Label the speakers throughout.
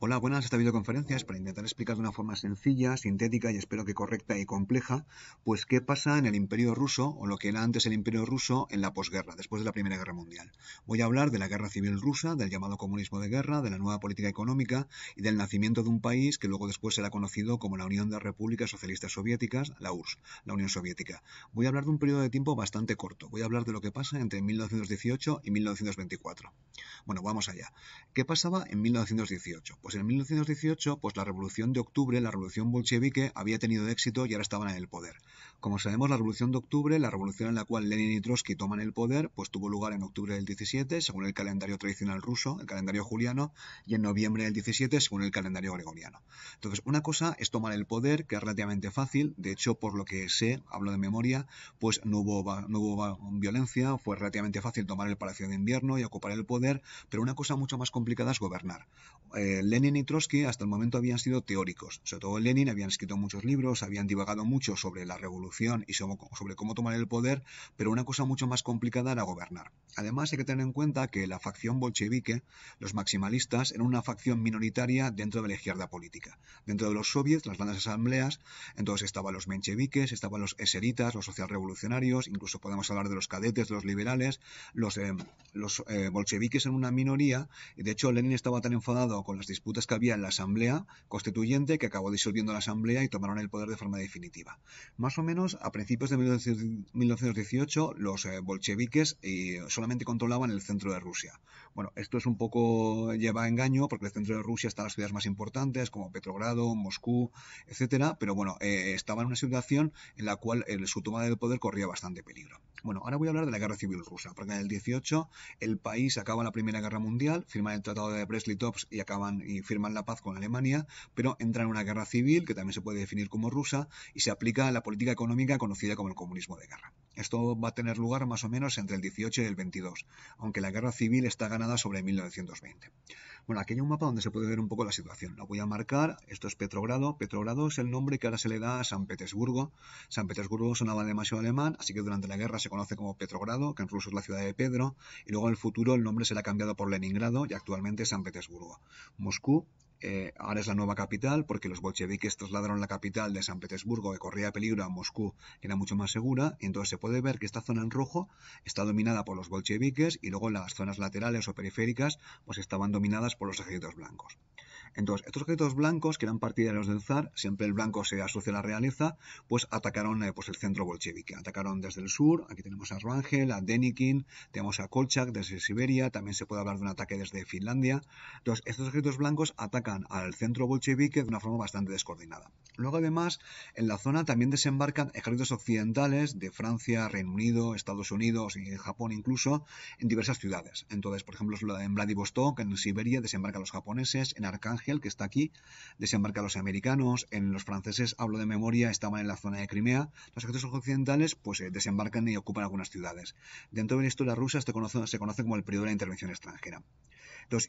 Speaker 1: Hola, buenas. Esta videoconferencia es para intentar explicar de una forma sencilla, sintética y espero que correcta y compleja, pues qué pasa en el Imperio Ruso o lo que era antes el Imperio Ruso en la posguerra, después de la Primera Guerra Mundial. Voy a hablar de la Guerra Civil Rusa, del llamado comunismo de guerra, de la nueva política económica y del nacimiento de un país que luego después será conocido como la Unión de Repúblicas Socialistas Soviéticas, la URSS, la Unión Soviética. Voy a hablar de un periodo de tiempo bastante corto. Voy a hablar de lo que pasa entre 1918 y 1924. Bueno, vamos allá. ¿Qué pasaba en 1918? Pues en 1918, pues la Revolución de Octubre, la Revolución bolchevique, había tenido éxito y ahora estaban en el poder. Como sabemos, la Revolución de Octubre, la revolución en la cual Lenin y Trotsky toman el poder, pues tuvo lugar en octubre del 17, según el calendario tradicional ruso, el calendario juliano, y en noviembre del 17, según el calendario gregoriano. Entonces, una cosa es tomar el poder, que es relativamente fácil, de hecho, por lo que sé, hablo de memoria, pues no hubo, no hubo violencia, fue relativamente fácil tomar el Palacio de Invierno y ocupar el poder, pero una cosa mucho más complicada es gobernar. Eh, Lenin y Trotsky hasta el momento habían sido teóricos, sobre todo Lenin habían escrito muchos libros, habían divagado mucho sobre la revolución y sobre cómo tomar el poder, pero una cosa mucho más complicada era gobernar. Además hay que tener en cuenta que la facción bolchevique, los maximalistas, era una facción minoritaria dentro de la izquierda política. Dentro de los soviets, las grandes asambleas, entonces estaban los mencheviques, estaban los eseritas, los socialrevolucionarios, incluso podemos hablar de los cadetes, de los liberales, los, eh, los eh, bolcheviques en una minoría, y de hecho Lenin estaba tan enfadado con las disputas que había en la Asamblea Constituyente, que acabó disolviendo la Asamblea y tomaron el poder de forma definitiva. Más o menos a principios de 1918 los eh, bolcheviques eh, solamente controlaban el centro de Rusia. Bueno, esto es un poco lleva a engaño porque el centro de Rusia está en las ciudades más importantes como Petrogrado, Moscú, etcétera, pero bueno, eh, estaba en una situación en la cual su toma del poder corría bastante peligro. Bueno, ahora voy a hablar de la guerra civil rusa, porque en el 18 el país acaba la Primera Guerra Mundial, firma el Tratado de Brest-Litovsk y acaban y firman la paz con Alemania, pero entra en una guerra civil que también se puede definir como rusa y se aplica a la política económica conocida como el comunismo de guerra. Esto va a tener lugar más o menos entre el 18 y el 22, aunque la guerra civil está ganada sobre 1920. Bueno, aquí hay un mapa donde se puede ver un poco la situación. Lo voy a marcar. Esto es Petrogrado. Petrogrado es el nombre que ahora se le da a San Petersburgo. San Petersburgo sonaba demasiado alemán, así que durante la guerra se conoce como Petrogrado, que en ruso es la ciudad de Pedro, y luego en el futuro el nombre será cambiado por Leningrado y actualmente San Petersburgo. Moscú eh, ahora es la nueva capital porque los bolcheviques trasladaron la capital de San Petersburgo que corría peligro a Moscú, que era mucho más segura, entonces se puede ver que esta zona en rojo está dominada por los bolcheviques y luego las zonas laterales o periféricas pues estaban dominadas por los ejércitos blancos. Entonces, estos ejércitos blancos, que eran partidarios del zar, siempre el blanco se asocia a la realeza, pues atacaron eh, pues el centro bolchevique. Atacaron desde el sur, aquí tenemos a Rangel, a Denikin, tenemos a Kolchak desde Siberia, también se puede hablar de un ataque desde Finlandia. Entonces, estos ejércitos blancos atacan al centro bolchevique de una forma bastante descoordinada. Luego, además, en la zona también desembarcan ejércitos occidentales de Francia, Reino Unido, Estados Unidos y Japón incluso, en diversas ciudades. Entonces, por ejemplo, en Vladivostok, en Siberia, desembarcan los japoneses, en Arkansas, que está aquí, desembarca a los americanos, en los franceses, hablo de memoria, estaban en la zona de Crimea, los ejércitos occidentales pues eh, desembarcan y ocupan algunas ciudades. Dentro de la historia rusa se conoce, se conoce como el periodo de la intervención extranjera.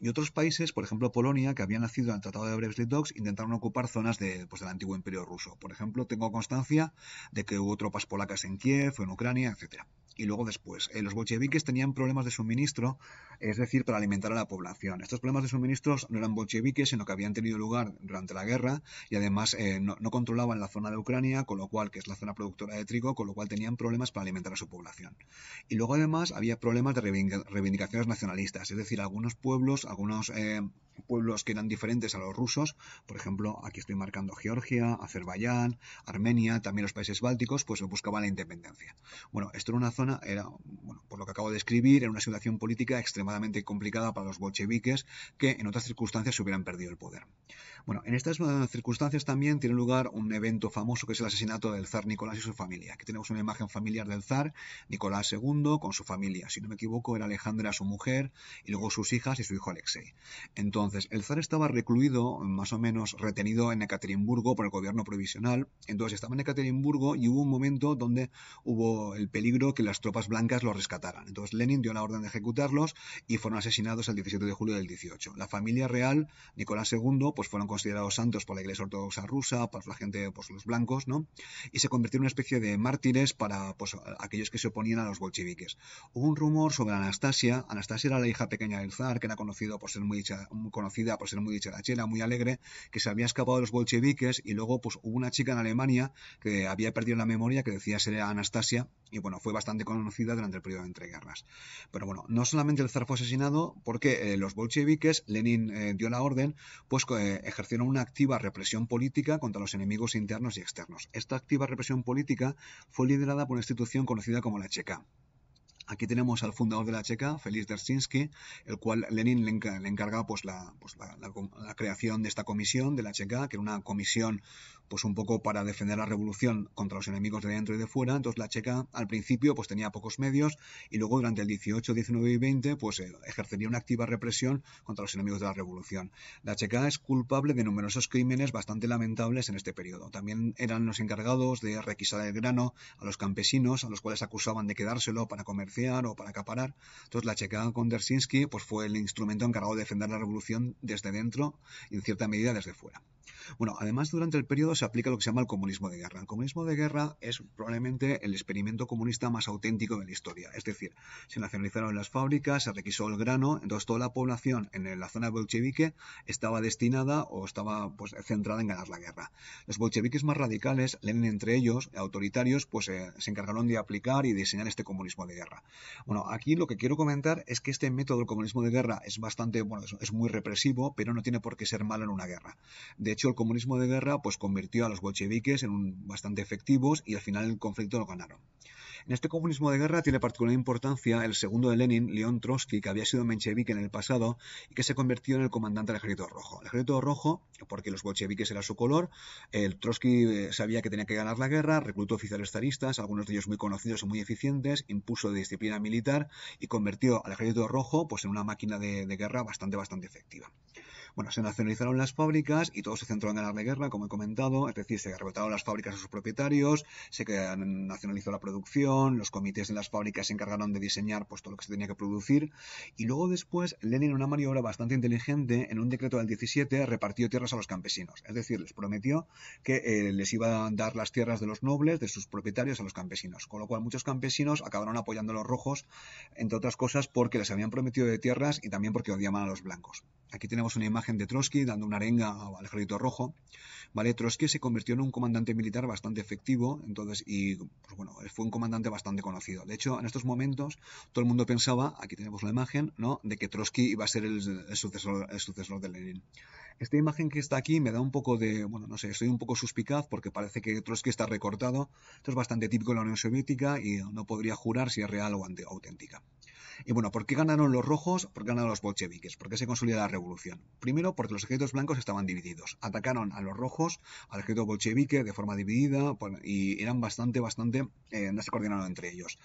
Speaker 1: y otros países, por ejemplo Polonia, que había nacido en el Tratado de Brest-Litovsk, intentaron ocupar zonas de, pues, del antiguo imperio ruso. Por ejemplo, tengo constancia de que hubo tropas polacas en Kiev, en Ucrania, etcétera y luego después. Eh, los bolcheviques tenían problemas de suministro, es decir, para alimentar a la población. Estos problemas de suministros no eran bolcheviques, sino que habían tenido lugar durante la guerra y además eh, no, controlaban la zona de Ucrania, con lo cual, que es la zona productora de trigo, con lo cual tenían problemas para alimentar a su población. Y luego además había problemas de reivindicaciones nacionalistas, es decir, algunos pueblos, algunos eh, pueblos que eran diferentes a los rusos, por ejemplo, aquí estoy marcando Georgia, Azerbaiyán, Armenia, también los países bálticos, pues buscaban la independencia. Bueno, esto era una zona era, bueno, por lo que acabo de escribir, era una situación política extremadamente complicada para los bolcheviques que en otras circunstancias se hubieran perdido el poder. Bueno, en estas eh, circunstancias también tiene lugar un evento famoso que es el asesinato del zar Nicolás y su familia. Aquí tenemos una imagen familiar del zar Nicolás II con su familia. Si no me equivoco, era Alejandra su mujer y luego sus hijas y su hijo Alexei. Entonces, el zar estaba recluido, más o menos retenido en Ekaterimburgo por el gobierno provisional. Entonces, estaba en Ekaterimburgo y hubo un momento donde hubo el peligro que las tropas blancas los rescataran. Entonces Lenin dio la orden de ejecutarlos y fueron asesinados el 17 de julio del 18. La familia real, Nicolás II, pues fueron considerados santos por la Iglesia Ortodoxa rusa, por la gente, pues los blancos, ¿no? Y se convirtieron en una especie de mártires para pues, aquellos que se oponían a los bolcheviques. Hubo un rumor sobre Anastasia. Anastasia era la hija pequeña del zar, que era conocido por ser muy, conocida por ser muy dicharachera, muy alegre, que se había escapado de los bolcheviques y luego pues hubo una chica en Alemania que había perdido la memoria que decía ser Anastasia y bueno, fue bastante conocida durante el periodo de entreguerras. Pero bueno, no solamente el zar fue asesinado porque eh, los bolcheviques, Lenin eh, dio la orden, pues eh, ejercieron una activa represión política contra los enemigos internos y externos. Esta activa represión política fue liderada por una institución conocida como la Checa. Aquí tenemos al fundador de la Checa, Feliz Derszynski, el cual Lenin le, encargaba pues, pues la, la, creación de esta comisión de la Checa, que era una comisión pues un poco para defender la revolución contra los enemigos de dentro y de fuera. Entonces la checa al principio pues tenía pocos medios y luego durante el 18, 19 y 20 pues eh, ejercería una activa represión contra los enemigos de la revolución. La checa es culpable de numerosos crímenes bastante lamentables en este periodo. También eran los encargados de requisar el grano a los campesinos a los cuales acusaban de quedárselo para comerciar o para acaparar. Entonces la checa con Dersinsky pues fue el instrumento encargado de defender la revolución desde dentro y en cierta medida desde fuera. Bueno, además durante el periodo se aplica lo que se llama el comunismo de guerra. El comunismo de guerra es probablemente el experimento comunista más auténtico de la historia. Es decir, se nacionalizaron las fábricas, se requisó el grano, entonces toda la población en la zona bolchevique estaba destinada o estaba pues, centrada en ganar la guerra. Los bolcheviques más radicales, Lenin entre ellos, autoritarios, pues eh, se encargaron de aplicar y diseñar este comunismo de guerra. Bueno, aquí lo que quiero comentar es que este método del comunismo de guerra es bastante, bueno, es, es muy represivo, pero no tiene por qué ser malo en una guerra. De hecho, el comunismo de guerra pues convirtió a los bolcheviques en un bastante efectivos y al final el conflicto lo ganaron. En este comunismo de guerra tiene particular importancia el segundo de Lenin, León Trotsky, que había sido menchevique en el pasado y que se convirtió en el comandante del Ejército Rojo. El Ejército Rojo, porque los bolcheviques eran su color, el Trotsky eh, sabía que tenía que ganar la guerra, reclutó oficiales zaristas, algunos de ellos muy conocidos y muy eficientes, impuso disciplina militar y convirtió al Ejército Rojo pues, en una máquina de, de guerra bastante, bastante efectiva. Bueno, se nacionalizaron las fábricas y todo se centró en ganar la guerra, como he comentado, es decir, se arrebataron las fábricas a sus propietarios, se nacionalizó la producción, los comités de las fábricas se encargaron de diseñar pues, todo lo que se tenía que producir y luego después Lenin, en una maniobra bastante inteligente, en un decreto del 17 repartió tierras a los campesinos, es decir, les prometió que eh, les iba a dar las tierras de los nobles, de sus propietarios a los campesinos, con lo cual muchos campesinos acabaron apoyando a los rojos, entre otras cosas porque les habían prometido de tierras y también porque odiaban a los blancos. Aquí tenemos una imagen de Trotsky dando una arenga al ejército rojo. ¿vale? Trotsky se convirtió en un comandante militar bastante efectivo, entonces, y pues bueno, fue un comandante bastante conocido. De hecho, en estos momentos todo el mundo pensaba, aquí tenemos la imagen, ¿no? de que Trotsky iba a ser el, sucesor, el sucesor de Lenin. Esta imagen que está aquí me da un poco de, bueno, no sé, estoy un poco suspicaz porque parece que Trotsky está recortado. Esto es bastante típico de la Unión Soviética y no podría jurar si es real o auténtica. Y bueno, ¿por qué ganaron los rojos? ¿Por qué ganaron los bolcheviques? ¿Por qué se consolidó la revolución? Primero, porque los ejércitos blancos estaban divididos. Atacaron a los rojos, al ejército bolchevique de forma dividida y eran bastante, bastante, eh, no se coordinaron entre ellos.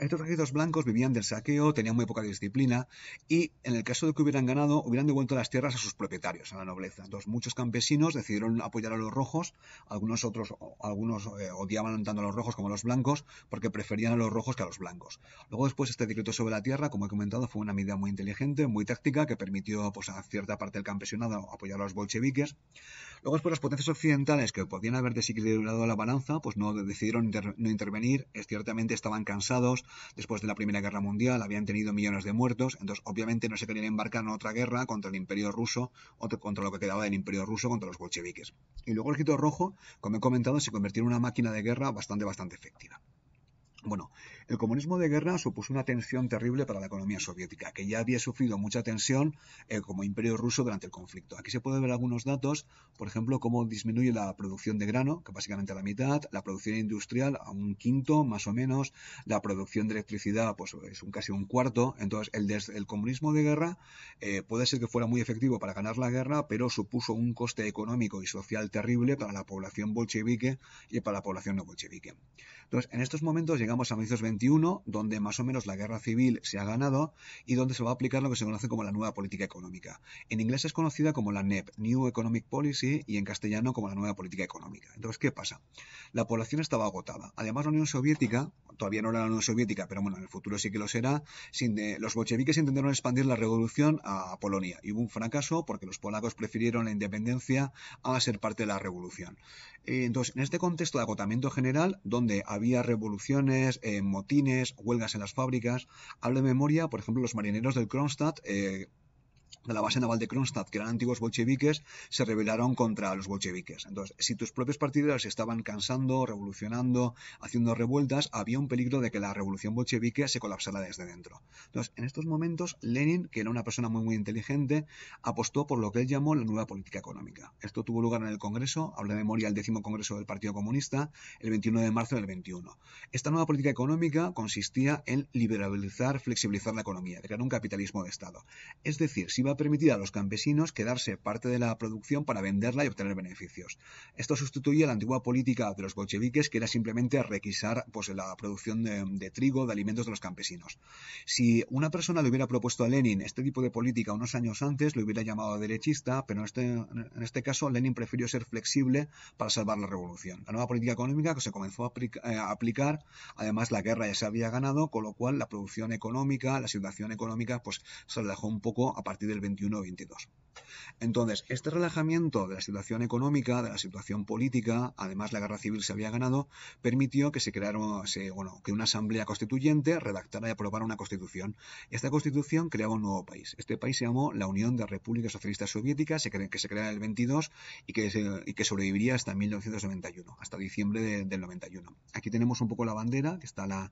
Speaker 1: Estos ejércitos blancos vivían del saqueo, tenían muy poca disciplina y en el caso de que hubieran ganado, hubieran devuelto las tierras a sus propietarios, a la nobleza. Entonces, muchos campesinos decidieron apoyar a los rojos, algunos otros, algunos eh, odiaban tanto a los rojos como a los blancos porque preferían a los rojos que a los blancos. Luego después este decreto sobre la tierra como he comentado, fue una medida muy inteligente, muy táctica, que permitió pues, a cierta parte del campesinado apoyar a los bolcheviques. Luego, después, las potencias occidentales, que podían haber desequilibrado la balanza, pues no decidieron no intervenir. Es, ciertamente estaban cansados después de la Primera Guerra Mundial, habían tenido millones de muertos, entonces obviamente no se querían embarcar en otra guerra contra el Imperio Ruso, o contra lo que quedaba del Imperio Ruso, contra los bolcheviques. Y luego el Ejército Rojo, como he comentado, se convirtió en una máquina de guerra bastante, bastante efectiva. Bueno, el comunismo de guerra supuso una tensión terrible para la economía soviética, que ya había sufrido mucha tensión eh, como imperio ruso durante el conflicto. Aquí se pueden ver algunos datos, por ejemplo, cómo disminuye la producción de grano, que básicamente a la mitad, la producción industrial a un quinto, más o menos, la producción de electricidad, pues es casi un cuarto. Entonces, el, el comunismo de guerra eh, puede ser que fuera muy efectivo para ganar la guerra, pero supuso un coste económico y social terrible para la población bolchevique y para la población no bolchevique. Entonces, en estos momentos llegamos a donde más o menos la guerra civil se ha ganado y donde se va a aplicar lo que se conoce como la nueva política económica. En inglés es conocida como la NEP, New Economic Policy, y en castellano como la nueva política económica. Entonces, ¿qué pasa? La población estaba agotada. Además, la Unión Soviética, todavía no era la Unión Soviética, pero bueno, en el futuro sí que lo será, sin los bolcheviques intentaron expandir la revolución a Polonia y hubo un fracaso porque los polacos prefirieron la independencia a ser parte de la revolución. Eh, entonces, en este contexto de agotamiento general, donde había revoluciones, eh, huelgas en las fábricas. hable de memoria, por ejemplo, los marineros del Kronstadt, eh, de la base naval de Kronstadt, que eran antiguos bolcheviques, se rebelaron contra los bolcheviques. Entonces, si tus propios partidarios estaban cansando, revolucionando, haciendo revueltas, había un peligro de que la revolución bolchevique se colapsara desde dentro. Entonces, en estos momentos, Lenin, que era una persona muy muy inteligente, apostó por lo que él llamó la nueva política económica. Esto tuvo lugar en el Congreso, habla de memoria el décimo Congreso del Partido Comunista, el 21 de marzo del 21. Esta nueva política económica consistía en liberalizar, flexibilizar la economía, crear un capitalismo de Estado. Es decir, si iba a permitir a los campesinos quedarse parte de la producción para venderla y obtener beneficios. Esto sustituía la antigua política de los bolcheviques que era simplemente requisar pues, la producción de, trigo, de alimentos de los campesinos. Si una persona le hubiera propuesto a Lenin este tipo de política unos años antes, lo hubiera llamado derechista, pero en este, en este caso Lenin prefirió ser flexible para salvar la revolución. La nueva política económica que se comenzó eh, a, aplicar, además la guerra ya se había ganado, con lo cual la producción económica, la situación económica, pues se relajó un poco a partir de del 21 22. Entonces, este relajamiento de la situación económica, de la situación política, además la guerra civil se había ganado, permitió que se creara, que una asamblea constituyente redactara y aprobara una constitución. Esta constitución creaba un nuevo país. Este país se llamó la Unión de Repúblicas Socialistas Soviéticas, que se crea en el 22 y que, sobreviviría hasta 1991, hasta diciembre del 91. Aquí tenemos un poco la bandera, que está la,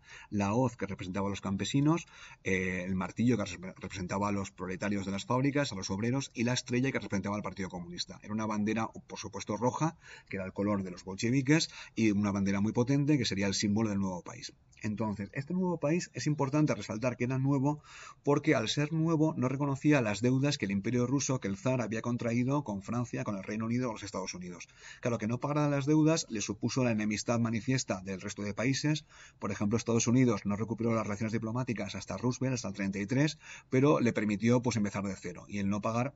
Speaker 1: hoz que representaba a los campesinos, eh, el martillo que representaba a los proletarios de las fábricas, a los obreros y la estrella que representaba al Partido Comunista. Era una bandera, por supuesto, roja, que era el color de los bolcheviques, y una bandera muy potente, que sería el símbolo del nuevo país. Entonces, este nuevo país es importante resaltar que era nuevo porque al ser nuevo no reconocía las deudas que el imperio ruso, que el zar había contraído con Francia, con el Reino Unido o los Estados Unidos. Claro, que no pagara las deudas le supuso la enemistad manifiesta del resto de países. Por ejemplo, Estados Unidos no recuperó las relaciones diplomáticas hasta Roosevelt, hasta el 33, pero le permitió pues empezar de cero. Y el no pagar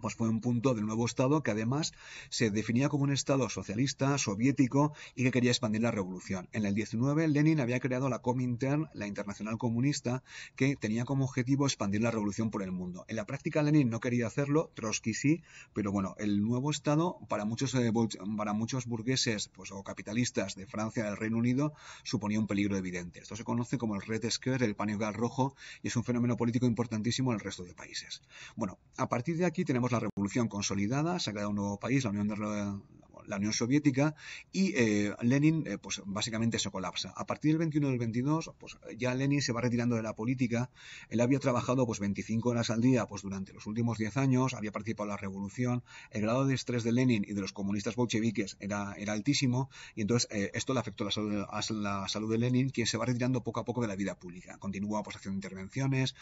Speaker 1: pues fue un punto del nuevo Estado que además se definía como un Estado socialista, soviético y que quería expandir la revolución. En el 19, Lenin había creado la Comintern, la Internacional Comunista, que tenía como objetivo expandir la revolución por el mundo. En la práctica, Lenin no quería hacerlo, Trotsky sí, pero bueno, el nuevo Estado, para muchos, eh, para muchos burgueses pues, o capitalistas de Francia del Reino Unido, suponía un peligro evidente. Esto se conoce como el Red Scare, el pánico rojo, y es un fenómeno político importantísimo en el resto de países. Bueno, a partir de aquí tenemos la revolución consolidada, se ha creado un nuevo país, la Unión de, la Unión Soviética y eh, Lenin, eh, pues básicamente se colapsa. A partir del 21 del 22, pues ya Lenin se va retirando de la política. Él había trabajado pues 25 horas al día pues durante los últimos 10 años, había participado en la revolución. El grado de estrés de Lenin y de los comunistas bolcheviques era, era altísimo y entonces eh, esto le afectó la salud, a la salud de Lenin, quien se va retirando poco a poco de la vida pública. Continúa pues, haciendo intervenciones,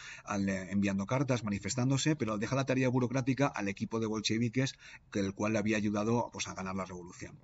Speaker 1: enviando cartas, manifestándose, pero deja la tarea burocrática al equipo de bolcheviques, que el cual le había ayudado pues a ganar la revolución.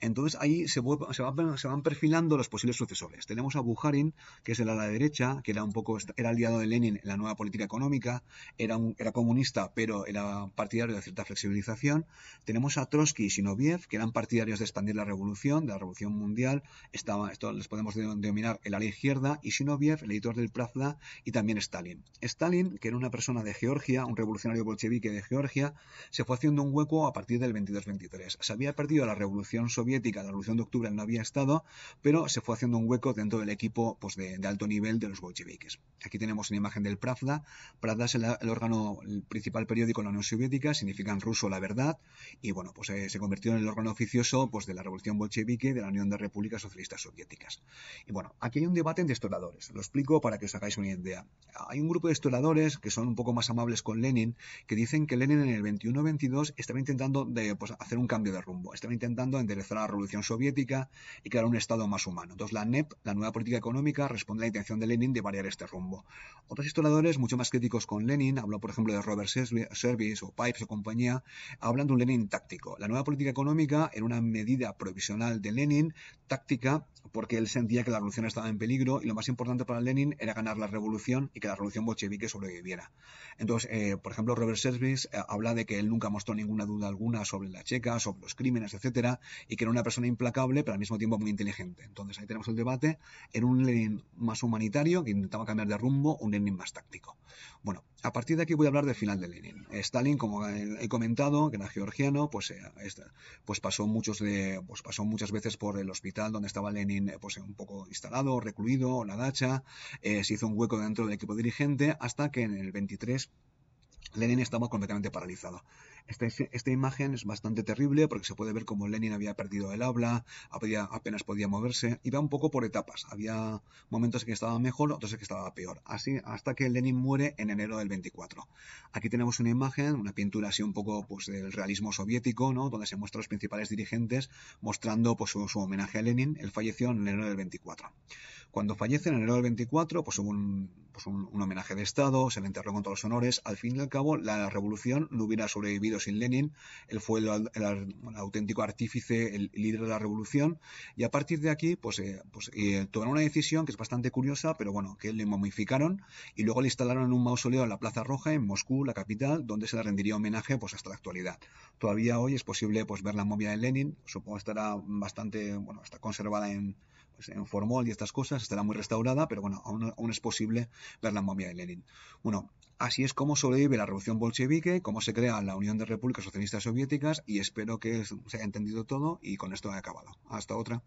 Speaker 1: Entonces ahí se, van, perfilando los posibles sucesores. Tenemos a Bukharin que es el ala derecha, que era un poco era aliado de Lenin en la nueva política económica, era, comunista, pero era partidario de cierta flexibilización. Tenemos a Trotsky y Sinoviev, que eran partidarios de expandir la revolución, de la revolución mundial. Estaba, esto les podemos denominar el ala izquierda, y Sinoviev, el editor del Pravda, y también Stalin. Stalin, que era una persona de Georgia, un revolucionario bolchevique de Georgia, se fue haciendo un hueco a partir del 22-23. Sabía partido de la Revolución Soviética, la Revolución de Octubre, no había estado, pero se fue haciendo un hueco dentro del equipo pues, de, alto nivel de los bolcheviques. Aquí tenemos una imagen del Pravda. Pravda es el, órgano, principal periódico de la Unión Soviética, significa en ruso la verdad, y bueno, pues eh, se convirtió en el órgano oficioso pues, de la Revolución Bolchevique de la Unión de Repúblicas Socialistas Soviéticas. Y bueno, aquí hay un debate entre historiadores. Lo explico para que os hagáis una idea. Hay un grupo de historiadores que son un poco más amables con Lenin, que dicen que Lenin en el 21-22 estaba intentando pues, hacer un cambio de rumbo están intentando enderezar la revolución soviética y crear un Estado más humano. Entonces, la NEP, la nueva política económica, responde a la intención de Lenin de variar este rumbo. Otros historiadores, mucho más críticos con Lenin, hablo por ejemplo de Robert Service o Pipes o compañía, hablan de un Lenin táctico. La nueva política económica era una medida provisional de Lenin táctica porque él sentía que la revolución estaba en peligro y lo más importante para Lenin era ganar la revolución y que la revolución bolchevique sobreviviera. Entonces, eh, por ejemplo, Robert Service eh, habla de que él nunca mostró ninguna duda alguna sobre la checa, sobre los crímenes, etcétera, y que era una persona implacable pero al mismo tiempo muy inteligente. Entonces ahí tenemos el debate, era un Lenin más humanitario que intentaba cambiar de rumbo, un Lenin más táctico. Bueno, a partir de aquí voy a hablar del final de Lenin. Stalin, como he comentado, que era georgiano, pues, eh, pues, pasó muchos pues pasó muchas veces por el hospital donde estaba Lenin eh, pues, un poco instalado, recluido, la dacha, eh, se hizo un hueco dentro del equipo dirigente hasta que en el 23 Lenin estaba completamente paralizado. Esta, imagen es bastante terrible porque se puede ver como Lenin había perdido el habla, apenas podía moverse, y va un poco por etapas. Había momentos en que estaba mejor, otros en que estaba peor. Así hasta que Lenin muere en enero del 24. Aquí tenemos una imagen, una pintura así un poco pues, del realismo soviético, donde se muestran los principales dirigentes mostrando pues, su, homenaje a Lenin. Él falleció en enero del 24. Cuando fallece en enero del 24, pues hubo pues, un homenaje de Estado, se le enterró con todos los honores. Al fin y al cabo, la revolución no hubiera sobrevivido sin Lenin. Él fue el, auténtico artífice, el, líder de la revolución. Y a partir de aquí, pues, eh, pues eh, tomaron una decisión que es bastante curiosa, pero bueno, que le momificaron y luego le instalaron en un mausoleo en la Plaza Roja, en Moscú, la capital, donde se le rendiría homenaje pues, hasta la actualidad. Todavía hoy es posible pues, ver la momia de Lenin. Supongo que estará bastante, bueno, está conservada en, pues, en Formol y estas cosas, estará muy restaurada, pero bueno, aún, es posible ver la momia de Lenin. Bueno, así es como sobrevive la revolución bolchevique, cómo se crea la Unión de Repúblicas Socialistas Soviéticas y espero que se haya entendido todo y con esto he acabado. Hasta otra.